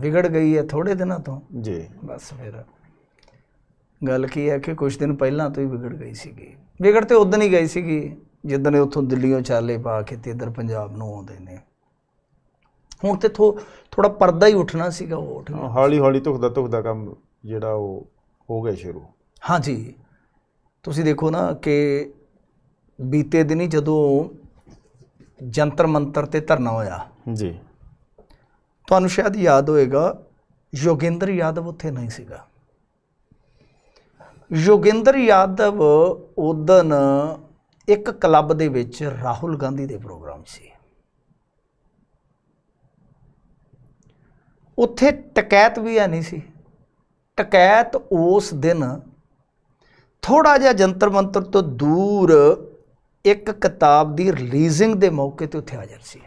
ਵਿਗੜ ਗਈ ਹੈ ਥੋੜੇ ਦਿਨਾਂ ਤੋਂ ਜੀ ਬਸ ਫਿਰ ਗੱਲ ਕੀ ਹੈ ਕਿ ਕੁਝ ਦਿਨ ਪਹਿਲਾਂ ਤੋਂ ਹੀ ਵਿਗੜ ਗਈ ਸੀਗੀ ਵਿਗੜ ਤੇ ਉਦੋਂ ਹੀ ਗਈ ਸੀਗੀ ਜਿੱਦਣ ਉੱਥੋਂ ਦਿੱਲੀੋਂ ਚਾਲੇ ਪਾ ਕੇ ਤੇ ਇਧਰ ਪੰਜਾਬ ਨੂੰ ਆਉਂਦੇ ਨੇ ਹੁਣ ਤੇ ਥੋੜਾ ਪਰਦਾ ਹੀ ਉੱਠਣਾ ਸੀਗਾ ਉਹ ਉੱਠ ਗਿਆ ਹੌਲੀ ਹੌਲੀ ਧੁਖਦਾ ਧੁਖਦਾ ਕੰਮ ਜਿਹੜਾ ਉਹ ਹੋ ਗਿਆ ਸ਼ੁਰੂ ਹਾਂਜੀ ਤੁਸੀਂ ਦੇਖੋ ਨਾ ਕਿ ਬੀਤੇ ਦਿਨੀ ਜਦੋਂ ਜੰਤਰ ਮੰਤਰ ਤੇ ਧਰਨਾ ਹੋਇਆ ਜੀ ਤੁਹਾਨੂੰ ਸ਼ਾਇਦ ਯਾਦ ਹੋਏਗਾ ਯੋਗਿੰਦਰ ਯਾਦਵ ਉੱਥੇ ਨਹੀਂ ਸੀਗਾ ਯੋਗਿੰਦਰ ਯਾਦਵ ਉਦਨ ਇੱਕ ਕਲੱਬ ਦੇ ਵਿੱਚ ਰਾਹੁਲ ਗਾਂਧੀ ਦੇ ਪ੍ਰੋਗਰਾਮ ਸੀ ਉੱਥੇ ਟਕੈਤ ਵੀ ਆ ਨਹੀਂ ਸੀ ਟਕੈਤ ਉਸ ਦਿਨ ਥੋੜਾ ਜਿਹਾ ਜੰਤਰ ਮੰਤਰ ਤੋਂ ਦੂਰ ਇੱਕ ਕਿਤਾਬ ਦੀ ਰਿਲੀਜ਼ਿੰਗ ਦੇ ਮੌਕੇ ਤੇ ਉੱਥੇ ਹਾਜ਼ਰ ਸੀ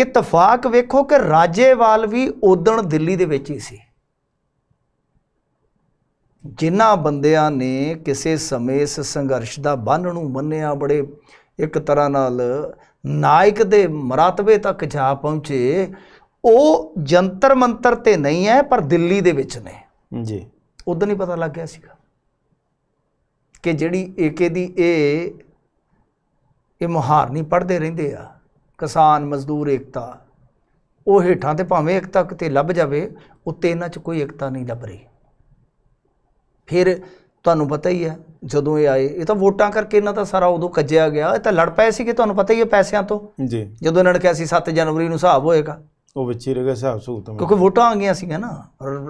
ਇਤਫਾਕ ਵੇਖੋ ਕਿ ਰਾਜੇਵਾਲ ਵੀ ਉਦੋਂ ਦਿੱਲੀ ਦੇ ਵਿੱਚ ਹੀ ਸੀ ਜਿਨ੍ਹਾਂ ਬੰਦਿਆਂ ਨੇ ਕਿਸੇ ਸਮੇਂ ਇਸ ਸੰਘਰਸ਼ ਦਾ ਬੰਨ ਨੂੰ ਮੰਨਿਆ ਬੜੇ ਇੱਕ ਤਰ੍ਹਾਂ ਨਾਲ ਨਾਇਕ ਦੇ ਮਰਤਬੇ ਤੱਕ ਜਾ ਪਹੁੰਚੇ ਉਹ ਜੰਤਰ ਮੰਤਰ ਤੇ ਨਹੀਂ ਹੈ ਪਰ ਦਿੱਲੀ ਦੇ ਵਿੱਚ ਨੇ ਜੀ ਉਦੋਂ ਹੀ ਪਤਾ ਲੱਗ ਗਿਆ ਸੀਗਾ ਕਿ ਜਿਹੜੀ ਏਕੇ ਦੀ ਇਹ ਇਹ ਮੁਹਾਰ ਨਹੀਂ ਪੜਦੇ ਰਹਿੰਦੇ ਆ ਕਿਸਾਨ ਮਜ਼ਦੂਰ ਇਕਤਾ ਉਹ ਹੇਠਾਂ ਤੇ ਭਾਵੇਂ ਤੱਕ ਕਿਤੇ ਲੱਭ ਜਾਵੇ ਉੱਤੇ ਇਹਨਾਂ 'ਚ ਕੋਈ ਇਕਤਾ ਨਹੀਂ ਲੱਭ ਰਹੀ ਫਿਰ ਤੁਹਾਨੂੰ ਪਤਾ ਹੀ ਹੈ ਜਦੋਂ ਇਹ ਆਏ ਇਹ ਤਾਂ ਵੋਟਾਂ ਕਰਕੇ ਇਹਨਾਂ ਦਾ ਸਾਰਾ ਉਦੋਂ ਕੱਜਿਆ ਗਿਆ ਇਹ ਤਾਂ ਲੜ ਪਏ ਸੀ ਕਿ ਤੁਹਾਨੂੰ ਪਤਾ ਹੀ ਹੈ ਪੈਸਿਆਂ ਤੋਂ ਜੀ ਜਦੋਂ ਇਹਨਾਂ ਨੇ ਕਿਹਾ ਸੀ 7 ਜਨਵਰੀ ਨੂੰ ਹਿਸਾਬ ਹੋਏਗਾ ਉਹ ਵਿੱਚ ਹੀ ਰਹਿ ਹਿਸਾਬ ਸੂਤ ਕਿਉਂਕਿ ਵੋਟਾਂ ਆ ਗਈਆਂ ਸੀਗਾ ਨਾ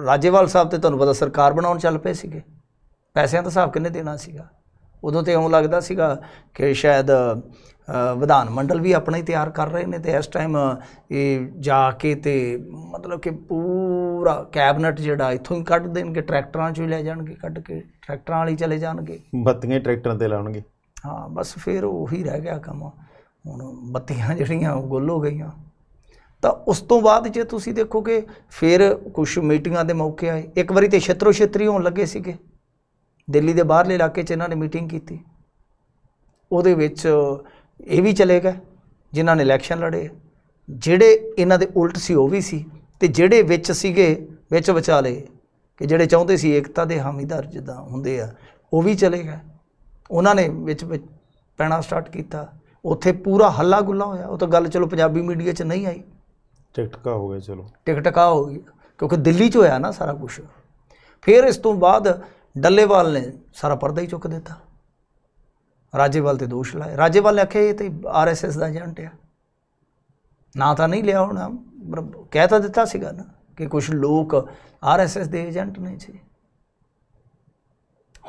ਰਾਜੇਵਾਲ ਸਾਹਿਬ ਤੇ ਤੁਹਾਨੂੰ ਪਤਾ ਸਰਕਾਰ ਬਣਾਉਣ ਚੱਲ ਪਏ ਸੀਗੇ ਪੈਸਿਆਂ ਦਾ ਹਿਸਾਬ ਕਿੰਨੇ ਦੇਣਾ ਸੀਗਾ ਉਦੋਂ ਤੇ ਇਉਂ ਲੱਗਦਾ ਸੀਗਾ ਕਿ ਸ਼ਾਇਦ ਵਿਧਾਨ ਮੰਡਲ ਵੀ ਆਪਣਾ ਹੀ ਤਿਆਰ ਕਰ ਰਹੇ ਨੇ ਤੇ ਇਸ ਟਾਈਮ ਇਹ ਜਾ ਕੇ ਤੇ ਮਤਲਬ ਕਿ ਪੂਰਾ ਕੈਬਨਟ ਜਿਹੜਾ ਇਥੋਂ ਹੀ ਕੱਢ ਦੇਣਗੇ ਟਰੈਕਟਰਾਂ 'ਚ ਲੈ ਜਾਣਗੇ ਕੱਢ ਕੇ ਟਰੈਕਟਰਾਂ ਵਾਲੀ ਚਲੇ ਜਾਣਗੇ ਬੱਤੀਆਂ ਟਰੈਕਟਰਾਂ ਤੇ ਲਾਉਣਗੇ ਹਾਂ ਬਸ ਫਿਰ ਉਹੀ ਰਹਿ ਗਿਆ ਕੰਮ ਹੁਣ ਬੱਤੀਆਂ ਜਿਹੜੀਆਂ ਉਹ ਗੁੱਲ ਹੋ ਗਈਆਂ ਤਾਂ ਉਸ ਤੋਂ ਬਾਅਦ ਜੇ ਤੁਸੀਂ ਦੇਖੋਗੇ ਫਿਰ ਕੁਝ ਮੀਟਿੰਗਾਂ ਦੇ ਮੌਕੇ ਆਏ ਇੱਕ ਵਾਰੀ ਤੇ ਛਤਰੋ ਛਤਰੀ ਹੋਣ ਲੱਗੇ ਸੀਗੇ ਦਿੱਲੀ ਦੇ ਬਾਹਰਲੇ ਇਲਾਕੇ 'ਚ ਇਹਨਾਂ ਨੇ ਮੀਟਿੰਗ ਕੀਤੀ ਉਹਦੇ ਵਿੱਚ ਇਹ ਵੀ ਚਲੇਗਾ ਜਿਨ੍ਹਾਂ ਨੇ ਇਲੈਕਸ਼ਨ ਲੜੇ ਜਿਹੜੇ ਇਹਨਾਂ ਦੇ ਉਲਟ ਸੀ ਉਹ ਵੀ ਸੀ ਤੇ ਜਿਹੜੇ ਵਿੱਚ ਸੀਗੇ ਵਿੱਚ ਵਿਚਾਲੇ ਕਿ ਜਿਹੜੇ ਚਾਹੁੰਦੇ ਸੀ ਏਕਤਾ ਦੇ ਹਾਮੀਦਾਰ ਜਿੱਦਾਂ ਹੁੰਦੇ ਆ ਉਹ ਵੀ ਚਲੇਗਾ ਉਹਨਾਂ ਨੇ ਵਿੱਚ ਵਿੱਚ ਪੈਣਾ ਸਟਾਰਟ ਕੀਤਾ ਉੱਥੇ ਪੂਰਾ ਹੱਲਾ ਗੁੱਲਾ ਹੋਇਆ ਉਹ ਤਾਂ ਗੱਲ ਚਲੋ ਪੰਜਾਬੀ ਮੀਡੀਆ 'ਚ ਨਹੀਂ ਆਈ ਟਿਕਟਕਾ ਹੋ ਗਿਆ ਚਲੋ ਟਿਕਟਕਾ ਹੋ ਗਿਆ ਕਿਉਂਕਿ ਦਿੱਲੀ 'ਚ ਹੋਇਆ ਨਾ ਸਾਰਾ ਕੁਝ ਫਿਰ ਇਸ ਤੋਂ ਬਾਅਦ ਡੱਲੇਵਾਲ ਨੇ ਸਾਰਾ ਪਰਦਾ ਹੀ ਚੁੱਕ ਦਿੱਤਾ ਰਾਜੇਵਾਲ ਤੇ ਦੋਸ਼ ਲਾਏ ਰਾਜੇਵਾਲ ਨੇ ਆਖਿਆ ਇਹ ਤੇ ਆਰਐਸਐਸ ਦਾ ਏਜੰਟ ਆ ਨਾ ਤਾਂ ਨਹੀਂ ਲਿਆ ਹੋਣਾ ਕਹਿ ਤਾਂ ਦਿੱਤਾ ਸੀਗਾ ਨਾ ਕਿ ਕੁਝ ਲੋਕ ਆਰਐਸਐਸ ਦੇ ਏਜੰਟ ਨਹੀਂ ਸੀ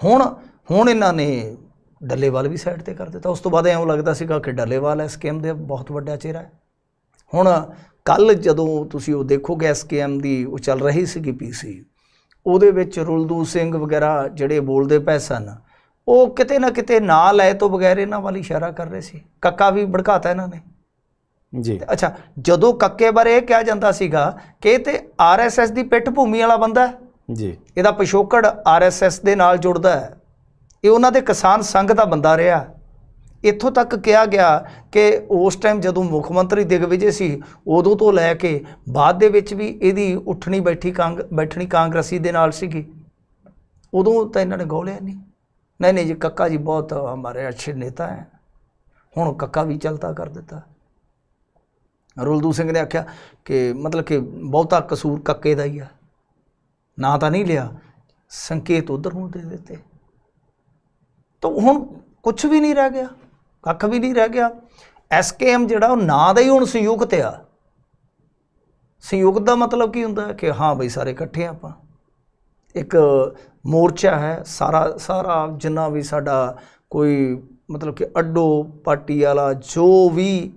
ਹੁਣ ਹੁਣ ਇਹਨਾਂ ਨੇ ਡੱਲੇਵਾਲ ਵੀ ਸਾਈਡ ਤੇ ਕਰ ਦਿੱਤਾ ਉਸ ਤੋਂ ਬਾਅਦ ਐਂ ਲੱਗਦਾ ਸੀਗਾ ਕਿ ਡੱਲੇਵਾਲ ਐ ਸਕੀਮ ਦੇ ਬਹੁਤ ਵੱਡਾ ਚਿਹਰਾ ਹੈ ਹੁਣ ਕੱਲ ਜਦੋਂ ਤੁਸੀਂ ਉਹ ਦੇਖੋਗੇ ਐਸਕੇਐਮ ਦੀ ਉਹ ਚੱਲ ਰਹੀ ਸੀਗੀ ਪੀਸੀ ਉਹਦੇ ਵਿੱਚ ਰੁਲਦੂ ਸਿੰਘ ਵਗੈਰਾ ਜਿਹੜੇ ਬੋਲਦੇ ਪਏ ਸਨ ਉਹ ਕਿਤੇ ਨਾ ਕਿਤੇ ਨਾਂ ਲੈ ਤੋਂ ਬਗੈਰ ਇਹਨਾਂ ਵੱਲ ਇਸ਼ਾਰਾ ਕਰ ਰਹੇ ਸੀ ਕੱਕਾ ਵੀ ਭੜਕਾਤਾ ਇਹਨਾਂ ਨੇ ਜੀ ਅੱਛਾ ਜਦੋਂ ਕੱਕੇ ਬਾਰੇ ਇਹ ਕਿਹਾ ਜਾਂਦਾ ਸੀਗਾ ਕਿ ਤੇ ਆਰਐਸਐਸ ਦੀ ਪਿੱਠ ਭੂਮੀ ਵਾਲਾ ਬੰਦਾ ਜੀ ਇਹਦਾ ਪਿਸ਼ੋਕੜ ਆਰਐਸਐਸ ਦੇ ਨਾਲ ਜੁੜਦਾ ਹੈ ਇਹ ਉਹਨਾਂ ਦੇ ਕਿਸਾਨ ਸੰਘ ਦਾ ਬੰਦਾ ਰਿਹਾ ਇੱਥੋਂ ਤੱਕ ਕਿਹਾ ਗਿਆ ਕਿ ਉਸ ਟਾਈਮ ਜਦੋਂ ਮੁੱਖ ਮੰਤਰੀ ਦਿਗਵਿਜੇ ਸੀ ਉਦੋਂ ਤੋਂ ਲੈ ਕੇ ਬਾਅਦ ਦੇ ਵਿੱਚ ਵੀ ਇਹਦੀ ਉੱਠਣੀ ਬੈਠੀ ਕਾਂਗ ਬੈਠਣੀ ਕਾਂਗਰਸੀ ਦੇ ਨਾਲ ਸੀਗੀ ਉਦੋਂ ਤਾਂ ਇਹਨਾਂ ਨੇ ਗੋਲਿਆ ਨਹੀਂ ਨਹੀਂ ਨਹੀਂ ਜੀ ਕੱਕਾ ਜੀ ਬਹੁਤ ਹਮਾਰੇ ਅੱਛੇ ਨੇਤਾ ਹੈ ਹੁਣ ਕੱਕਾ ਵੀ ਚਲਤਾ ਕਰ ਦਿੱਤਾ ਰੁਲਦੂ ਸਿੰਘ ਨੇ ਆਖਿਆ ਕਿ ਮਤਲਬ ਕਿ ਬਹੁਤਾ ਕਸੂਰ ਕੱਕੇ ਦਾ ਹੀ ਆ ਨਾ ਤਾਂ ਨਹੀਂ ਲਿਆ ਸੰਕੇਤ ਉਧਰ ਨੂੰ ਦੇ ਦਿੱਤੇ ਤਾਂ ਹੁਣ ਕੁਝ ਵੀ ਨਹੀਂ ਰਹਿ ਗਿਆ ਕੱਖ ਵੀ ਨਹੀਂ ਰਹਿ ਗਿਆ ਐਸਕੇਐਮ ਜਿਹੜਾ ਉਹ ਨਾਂ ਦਾ ਹੀ ਹੁਣ ਸੰਯੁਕਤ ਆ ਸੰਯੁਕਤ ਦਾ ਮਤਲਬ ਕੀ ਹੁੰਦਾ ਕਿ ਹਾਂ ਬਈ ਸਾਰੇ ਇਕੱਠੇ ਆਪਾਂ ਇੱਕ ਮੋਰਚਾ ਹੈ ਸਾਰਾ ਸਾਰਾ ਜਿੰਨਾ ਵੀ ਸਾਡਾ ਕੋਈ ਮਤਲਬ ਕਿ ਅੱਡੋ ਪਾਰਟੀ ਵਾਲਾ ਜੋ ਵੀ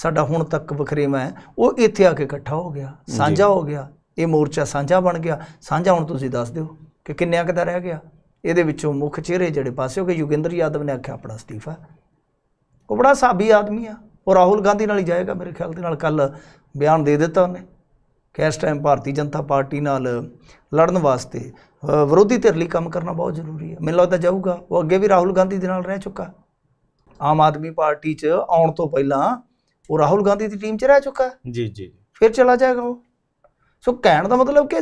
ਸਾਡਾ ਹੁਣ ਤੱਕ ਵਖਰੇ ਮੈਂ ਉਹ ਇੱਥੇ ਆ ਕੇ ਇਕੱਠਾ ਹੋ ਗਿਆ ਸਾਂਝਾ ਹੋ ਗਿਆ ਇਹ ਮੋਰਚਾ ਸਾਂਝਾ ਬਣ ਗਿਆ ਸਾਂਝਾ ਹੁਣ ਤੁਸੀਂ ਦੱਸ ਦਿਓ ਕਿ ਕਿੰਨਿਆਂ ਕਦਾ ਰਹਿ ਗਿਆ ਇਹਦੇ ਵਿੱਚੋਂ ਮੁੱਖ ਚਿਹਰੇ ਜਿਹੜੇ ਪਾਸੇ ਹੋ ਗਏ ਯੁਗਿੰਦਰ ਯਾਦਵ ਨੇ ਆਖਿਆ ਆਪਣਾ ਅਸਤੀਫਾ ਉਹ ਬੜਾ ਸਾਬੀ ਆਦਮੀ ਆ ਉਹ ਰਾਹੁਲ ਗਾਂਧੀ ਨਾਲ ਹੀ ਜਾਏਗਾ ਮੇਰੇ ਖਿਆਲ ਦੇ ਨਾਲ ਕੱਲ ਬਿਆਨ ਦੇ ਦਿੱਤਾ ਉਹਨੇ ਕਿ ਇਸ ਟਾਈਮ ਭਾਰਤੀ ਜਨਤਾ ਪਾਰਟੀ ਨਾਲ ਲੜਨ ਵਾਸਤੇ ਵਿਰੋਧੀ ਧਿਰ ਲਈ ਕੰਮ ਕਰਨਾ ਬਹੁਤ ਜ਼ਰੂਰੀ ਹੈ ਮੈਨੂੰ ਲੱਗਦਾ ਜਾਊਗਾ ਉਹ ਅੱਗੇ ਵੀ ਰਾਹੁਲ ਗਾਂਧੀ ਦੇ ਨਾਲ ਰਹਿ ਚੁੱਕਾ ਆਮ ਆਦਮੀ ਪਾਰਟੀ 'ਚ ਆਉਣ ਤੋਂ ਪਹਿਲਾਂ ਉਹ ਰਾਹੁਲ ਗਾਂਧੀ ਦੀ ਟੀਮ 'ਚ ਰਹਿ ਚੁੱਕਾ ਜੀ ਜੀ ਫਿਰ ਚਲਾ ਜਾਏਗਾ ਉਹ ਸੋ ਕਹਿਣ ਦਾ ਮਤਲਬ ਕਿ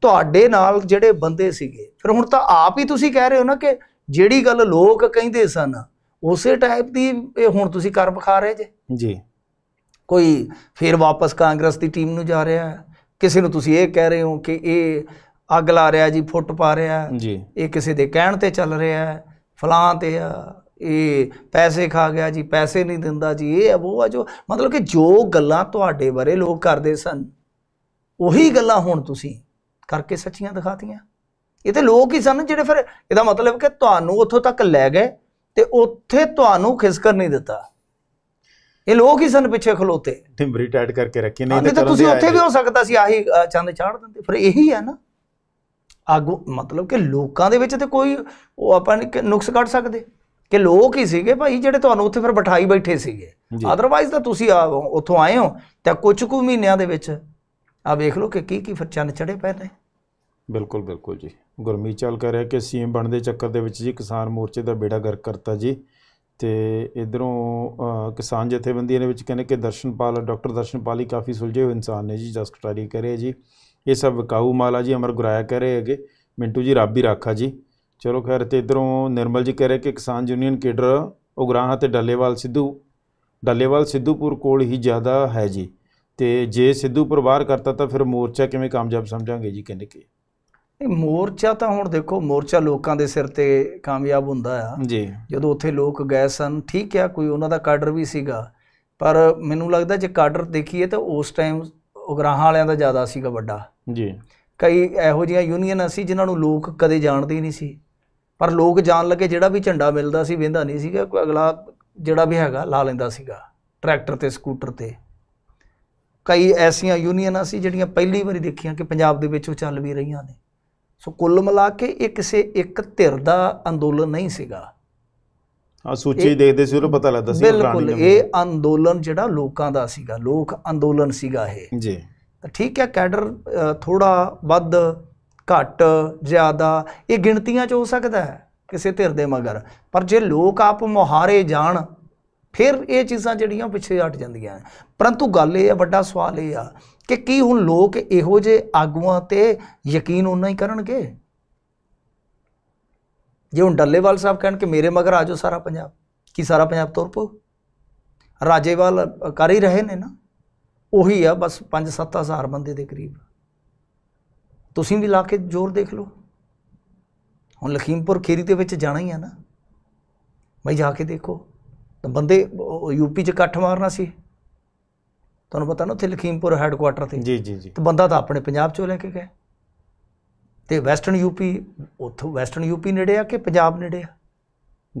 ਤੁਹਾਡੇ ਨਾਲ ਜਿਹੜੇ ਬੰਦੇ ਸੀਗੇ ਫਿਰ ਹੁਣ ਤਾਂ ਆਪ ਹੀ ਤੁਸੀਂ ਕਹਿ ਰਹੇ ਹੋ ਨਾ ਕਿ ਜਿਹੜੀ ਗੱਲ ਲੋਕ ਕਹਿੰਦੇ ਸਨ ਉਸੇ ਟਾਈਪ ਦੀ ਇਹ ਹੁਣ ਤੁਸੀਂ ਕਰ ਵਿਖਾ ਰਹੇ ਜੇ ਜੀ ਕੋਈ ਫੇਰ ਵਾਪਸ ਕਾਂਗਰਸ ਦੀ ਟੀਮ ਨੂੰ ਜਾ ਰਿਹਾ ਹੈ ਕਿਸੇ ਨੂੰ ਤੁਸੀਂ ਇਹ ਕਹਿ ਰਹੇ ਹੋ ਕਿ ਇਹ ਅੱਗ ਲਾ ਰਿਹਾ ਜੀ ਫੁੱਟ ਪਾ ਰਿਹਾ ਜੀ ਇਹ ਕਿਸੇ ਦੇ ਕਹਿਣ ਤੇ ਚੱਲ ਰਿਹਾ ਹੈ ਫਲਾਂ ਤੇ ਆ ਇਹ ਪੈਸੇ ਖਾ ਗਿਆ ਜੀ ਪੈਸੇ ਨਹੀਂ ਦਿੰਦਾ ਜੀ ਇਹ ਉਹ ਆ ਜੋ ਮਤਲਬ ਕਿ ਜੋ ਗੱਲਾਂ ਤੁਹਾਡੇ ਬਾਰੇ ਲੋਕ ਕਰਦੇ ਸਨ ਉਹੀ ਗੱਲਾਂ ਹੁਣ ਤੁਸੀਂ ਕਰਕੇ ਸੱਚੀਆਂ ਦਿਖਾਤੀਆਂ ਇਹ ਤੇ ਲੋਕ ਹੀ ਸਨ ਜਿਹੜੇ ਫਿਰ ਇਹਦਾ ਮਤਲਬ ਕਿ ਤੁਹਾਨੂੰ ਉੱਥੋਂ ਤੱਕ ਲੈ ਗਏ ਤੇ ਉੱਥੇ ਤੁਹਾਨੂੰ ਖਿਸਕਰ ਨਹੀਂ ਦਿੱਤਾ ਇਹ ਲੋਕ ਹੀ ਸਨ ਪਿੱਛੇ ਖਲੋਤੇ ਟਿੰਬਰੀ ਟਾਈਟ ਕਰਕੇ ਰੱਖੀ ਨਹੀਂ ਤੇ ਤੁਸੀਂ ਉੱਥੇ ਵੀ ਹੋ ਸਕਦਾ ਸੀ ਆਹੀ ਚੰਦ ਛਾੜ ਦਿੰਦੇ ਫਿਰ ਇਹੀ ਹੈ ਨਾ ਆਗੂ ਮਤਲਬ ਕਿ ਲੋਕਾਂ ਦੇ ਵਿੱਚ ਤੇ ਕੋਈ ਉਹ ਆਪਾਂ ਨੁਕਸ ਕੱਢ ਸਕਦੇ ਕਿ ਲੋਕ ਹੀ ਸੀਗੇ ਭਾਈ ਜਿਹੜੇ ਤੁਹਾਨੂੰ ਉੱਥੇ ਫਿਰ ਬਿਠਾਈ ਬੈਠੇ ਸੀਗੇ ਆਦਰਵਾਇਜ਼ ਤਾਂ ਤੁਸੀਂ ਆ ਉੱਥੋਂ ਆਏ ਹੋ ਤਾਂ ਕੁਝ ਕੁ ਮਹੀਨਿਆਂ ਦੇ ਵਿੱਚ ਆ ਵੇਖ ਲਓ ਕਿ ਕੀ ਕੀ ਫਿਰ ਚੰਨ ਚੜੇ ਪਏ ਨੇ ਬਿਲਕੁਲ ਬਿਲਕੁਲ ਜੀ ਗੁਰਮੀਤ ਚਾਲ ਕਹਿ ਰਿਹਾ ਕਿ ਸੀਐਮ ਬਣਦੇ ਚੱਕਰ ਦੇ ਵਿੱਚ ਜੀ ਕਿਸਾਨ ਮੋਰਚੇ ਦਾ ਬੇੜਾ ਗਰਕ ਕਰਤਾ ਜੀ ਤੇ ਇਧਰੋਂ ਕਿਸਾਨ ਜਥੇਬੰਦੀਆਂ ਦੇ ਵਿੱਚ ਕਹਿੰਦੇ ਕਿ ਦਰਸ਼ਨਪਾਲ ਡਾਕਟਰ ਦਰਸ਼ਨਪਾਲ ਹੀ ਕਾਫੀ ਸੁਲਝੇ ਹੋਏ ਇਨਸਾਨ ਨੇ ਜੀ ਜਸ ਕਟਾਰੀ ਕਰੇ ਜੀ ਇਹ ਸਭ ਵਿਕਾਊ ਮਾਲਾ ਜੀ ਅਮਰ ਗੁਰਾਇਆ ਕਹਿ ਰਹੇ ਹੈਗੇ ਮਿੰਟੂ ਜੀ ਰੱਬ ਹੀ ਰਾਖਾ ਜੀ ਚਲੋ ਖੈਰ ਤੇ ਇਧਰੋਂ ਨਿਰਮਲ ਜੀ ਕਹਿ ਰਹੇ ਕਿ ਕਿਸਾਨ ਯੂਨੀਅਨ ਕੇਡਰ ਉਗਰਾਹਾਂ ਤੇ ਡੱਲੇਵਾਲ ਸਿੱਧੂ ਡੱਲੇਵਾਲ ਸਿੱਧੂਪੁਰ ਕੋਲ ਹੀ ਜ਼ਿਆਦਾ ਹੈ ਜੀ ਤੇ ਜੇ ਸਿੱਧੂਪੁਰ ਬਾਹਰ ਕਰਤਾ ਤਾਂ ਫਿਰ ਮੋਰਚਾ ਕਿਵੇਂ ਕਾਮਯਾਬ ਸਮਝਾਂਗੇ ਜੀ ਕਹਿੰਦੇ ਕਿ ਇਹ ਮੋਰਚਾ ਤਾਂ ਹੁਣ ਦੇਖੋ ਮੋਰਚਾ ਲੋਕਾਂ ਦੇ ਸਿਰ ਤੇ ਕਾਮਯਾਬ ਹੁੰਦਾ ਆ ਜੀ ਜਦੋਂ ਉੱਥੇ ਲੋਕ ਗਏ ਸਨ ਠੀਕ ਆ ਕੋਈ ਉਹਨਾਂ ਦਾ ਕਾਡਰ ਵੀ ਸੀਗਾ ਪਰ ਮੈਨੂੰ ਲੱਗਦਾ ਜੇ ਕਾਡਰ ਦੇਖੀਏ ਤਾਂ ਉਸ ਟਾਈਮ ਉਗਰਾਹਾਂ ਵਾਲਿਆਂ ਦਾ ਜ਼ਿਆਦਾ ਸੀਗਾ ਵੱਡਾ ਜੀ ਕਈ ਇਹੋ ਜਿਹੀਆਂ ਯੂਨੀਅਨਾਂ ਸੀ ਜਿਨ੍ਹਾਂ ਨੂੰ ਲੋਕ ਕਦੇ ਜਾਣਦੇ ਹੀ ਨਹੀਂ ਸੀ ਪਰ ਲੋਕ ਜਾਣ ਲੱਗੇ ਜਿਹੜਾ ਵੀ ਝੰਡਾ ਮਿਲਦਾ ਸੀ ਵੇਂਦਾ ਨਹੀਂ ਸੀਗਾ ਕੋਈ ਅਗਲਾ ਜਿਹੜਾ ਵੀ ਹੈਗਾ ਲਾ ਲੈਂਦਾ ਸੀਗਾ ਟਰੈਕਟਰ ਤੇ ਸਕੂਟਰ ਤੇ ਕਈ ਐਸੀਆਂ ਯੂਨੀਅਨਾਂ ਸੀ ਜਿਹੜੀਆਂ ਪਹਿਲੀ ਵਾਰੀ ਦੇਖੀਆਂ ਕਿ ਪੰਜਾਬ ਦੇ ਵਿੱਚ ਉਹ ਚੱਲ ਵੀ ਰਹੀਆਂ ਨੇ ਸੋ ਕੁੱਲ ਮਿਲਾ ਕੇ ਇਹ ਕਿਸੇ ਇੱਕ ਧਿਰ ਦਾ ਅੰਦੋਲਨ ਨਹੀਂ ਸੀਗਾ ਆ ਸੂਚੀ ਦੇਖਦੇ ਸੀ ਉਹਨੂੰ ਪਤਾ ਲੱਗਦਾ ਸੀ ਬਿਲਕੁਲ ਇਹ ਅੰਦੋਲਨ ਜਿਹੜਾ ਲੋਕਾਂ ਦਾ ਸੀਗਾ ਲੋਕ ਅੰਦੋਲਨ ਸੀਗਾ ਇਹ ਜੀ ਤਾਂ ਠੀਕ ਹੈ ਕੈਡਰ ਥੋੜਾ ਵੱਧ ਘੱਟ ਜ਼ਿਆਦਾ ਇਹ ਗਿਣਤੀਆਂ 'ਚ ਹੋ ਸਕਦਾ ਹੈ ਕਿਸੇ ਧਿਰ ਦੇ ਮਗਰ ਪਰ ਜੇ ਲੋਕ ਆਪ ਮੁਹਾਰੇ ਜਾਣ ਫਿਰ ਇਹ ਚੀਜ਼ਾਂ ਜਿਹੜੀਆਂ ਪਿੱਛੇ ਹਟ ਜਾਂਦੀਆਂ ਪਰੰਤੂ ਗੱਲ ਇਹ ਹੈ ਵੱਡਾ ਸਵਾਲ ਇਹ ਆ ਕਿ ਕੀ ਹੁਣ ਲੋਕ ਇਹੋ ਜੇ ਆਗੂਆਂ ਤੇ ਯਕੀਨ ਉਹਨਾਂ ਹੀ ਕਰਨਗੇ ਜੇ ਹੁਣ ਡੱਲੇਵਾਲ ਸਾਹਿਬ ਕਹਿਣ ਕਿ ਮੇਰੇ ਮਗਰ ਆਜੋ ਸਾਰਾ ਪੰਜਾਬ ਕੀ ਸਾਰਾ ਪੰਜਾਬ ਤੁਰ ਪੋ ਰਾਜੇਵਾਲ ਕਰ ਹੀ ਰਹੇ ਨੇ ਨਾ ਉਹੀ ਆ ਬਸ 5-7000 ਬੰਦੇ ਦੇ ਕਰੀਬ ਤੁਸੀਂ ਵੀ ਲਾ ਕੇ ਜ਼ੋਰ ਦੇਖ ਲਓ ਹੁਣ ਲਖੀਮਪੁਰ ਖੇਰੀ ਦੇ ਵਿੱਚ ਜਾਣਾ ਹੀ ਆ ਨਾ ਬਈ ਜਾ ਕੇ ਦੇਖੋ ਤਾਂ ਬੰਦੇ ਯੂਪੀ 'ਚ ਇਕੱਠ ਮਾਰਨਾ ਸੀ ਤੁਹਾਨੂੰ ਪਤਾ ਨਾ ਉੱਥੇ ਲਖੀਮਪੁਰ ਹੈੱਡਕੁਆਟਰ ਤੇ ਜੀ ਜੀ ਜੀ ਤੇ ਬੰਦਾ ਤਾਂ ਆਪਣੇ ਪੰਜਾਬ ਚੋਂ ਲੈ ਕੇ ਗਿਆ ਤੇ ਵੈਸਟਰਨ ਯੂਪੀ ਉੱਥੋਂ ਵੈਸਟਰਨ ਯੂਪੀ ਨੇੜੇ ਆ ਕਿ ਪੰਜਾਬ ਨੇੜੇ ਆ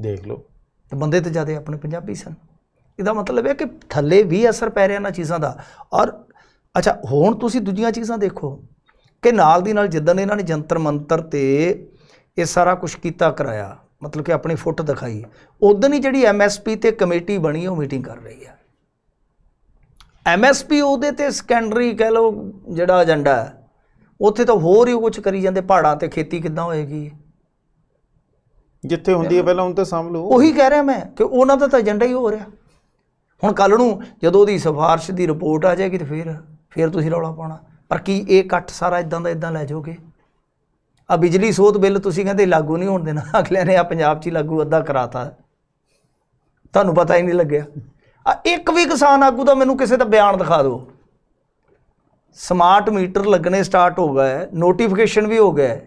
ਦੇਖ ਲਓ ਤੇ ਬੰਦੇ ਤੇ ਜਿਆਦਾ ਆਪਣੇ ਪੰਜਾਬੀ ਸਨ ਇਹਦਾ ਮਤਲਬ ਹੈ ਕਿ ਥੱਲੇ ਵੀ ਅਸਰ ਪੈ ਰਿਹਾ ਨਾ ਚੀਜ਼ਾਂ ਦਾ ਔਰ ਅੱਛਾ ਹੁਣ ਤੁਸੀਂ ਦੂਜੀਆਂ ਚੀਜ਼ਾਂ ਦੇਖੋ ਕਿ ਨਾਲ ਦੀ ਨਾਲ ਜਿੱਦਾਂ ਇਹਨਾਂ ਨੇ ਜੰਤਰ ਮੰਤਰ ਤੇ ਇਹ ਸਾਰਾ ਕੁਝ ਕੀਤਾ ਕਰਾਇਆ ਮਤਲਬ ਕਿ ਆਪਣੀ ਫੁੱਟ ਦਿਖਾਈ ਉਦੋਂ ਹੀ ਜਿਹੜੀ ਐਮਐਸਪੀ ਤੇ ਕਮੇਟੀ ਬਣੀ ਉਹ ਮੀਟਿੰਗ ਕਰ ਰਹੀ ਹੈ ਐਮਐਸਪੀ ਉਹਦੇ ਤੇ ਸੈਕੰਡਰੀ ਕਹਿ ਲਓ ਜਿਹੜਾ ਏਜੰਡਾ ਹੈ ਉੱਥੇ ਤਾਂ ਹੋਰ ਹੀ ਕੁਝ ਕਰੀ ਜਾਂਦੇ ਪਹਾੜਾਂ ਤੇ ਖੇਤੀ ਕਿੱਦਾਂ ਹੋਏਗੀ ਜਿੱਥੇ ਹੁੰਦੀ ਹੈ ਪਹਿਲਾਂ ਹੁਣ ਤਾਂ ਸਮਝ ਲਓ ਉਹੀ ਕਹਿ ਰਿਹਾ ਮੈਂ ਕਿ ਉਹਨਾਂ ਦਾ ਤਾਂ ਏਜੰਡਾ ਹੀ ਹੋ ਰਿਹਾ ਹੁਣ ਕੱਲ ਨੂੰ ਜਦੋਂ ਉਹਦੀ ਸਿਫਾਰਿਸ਼ ਦੀ ਰਿਪੋਰਟ ਆ ਜਾਏਗੀ ਤੇ ਫਿਰ ਫਿਰ ਤੁਸੀਂ ਰੌਲਾ ਪਾਉਣਾ ਪਰ ਕੀ ਇਹ ਇਕੱਠ ਸਾਰਾ ਇਦਾਂ ਦਾ ਇਦਾਂ ਲੈ ਜਾਓਗੇ ਆ ਬਿਜਲੀ ਸੋਤ ਬਿੱਲ ਤੁਸੀਂ ਕਹਿੰਦੇ ਲਾਗੂ ਨਹੀਂ ਹੋਣ ਦੇਣਾ ਅਗਲੇ ਨੇ ਆ ਪੰਜਾਬ 'ਚ ਹੀ ਲਾਗੂ ਅੱਧਾ ਕਰਾਤਾ ਤੁਹਾਨੂੰ ਪਤਾ ਹੀ ਨਹੀਂ ਲੱਗਿਆ ਇੱਕ ਵੀ ਕਿਸਾਨ ਆਗੂ ਦਾ ਮੈਨੂੰ ਕਿਸੇ ਦਾ ਬਿਆਨ ਦਿਖਾ ਦਿਓ ਸਮਾਰਟ ਮੀਟਰ ਲੱਗਣੇ ਸਟਾਰਟ ਹੋ ਗਏ ਨੋਟੀਫਿਕੇਸ਼ਨ ਵੀ ਹੋ ਗਿਆ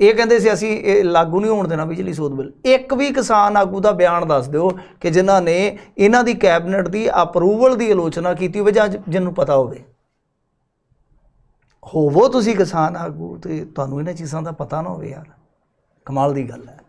ਇਹ ਕਹਿੰਦੇ ਸੀ ਅਸੀਂ ਇਹ ਲਾਗੂ ਨਹੀਂ ਹੋਣ ਦੇਣਾ ਬਿਜਲੀ ਸੋਧ ਬਿੱਲ ਇੱਕ ਵੀ ਕਿਸਾਨ ਆਗੂ ਦਾ ਬਿਆਨ ਦੱਸ ਦਿਓ ਕਿ ਜਿਨ੍ਹਾਂ ਨੇ ਇਹਨਾਂ ਦੀ ਕੈਬਨਿਟ ਦੀ ਅਪਰੂਵਲ ਦੀ ਆਲੋਚਨਾ ਕੀਤੀ ਹੋਵੇ ਜਾਂ ਜਿੰਨੂੰ ਪਤਾ ਹੋਵੇ ਹੋਵੋ ਤੁਸੀਂ ਕਿਸਾਨ ਆਗੂ ਤੇ ਤੁਹਾਨੂੰ ਇਹਨਾਂ ਚੀਜ਼ਾਂ ਦਾ ਪਤਾ ਨਾ ਹੋਵੇ ਯਾਰ ਕਮਾਲ ਦੀ ਗੱਲ ਹੈ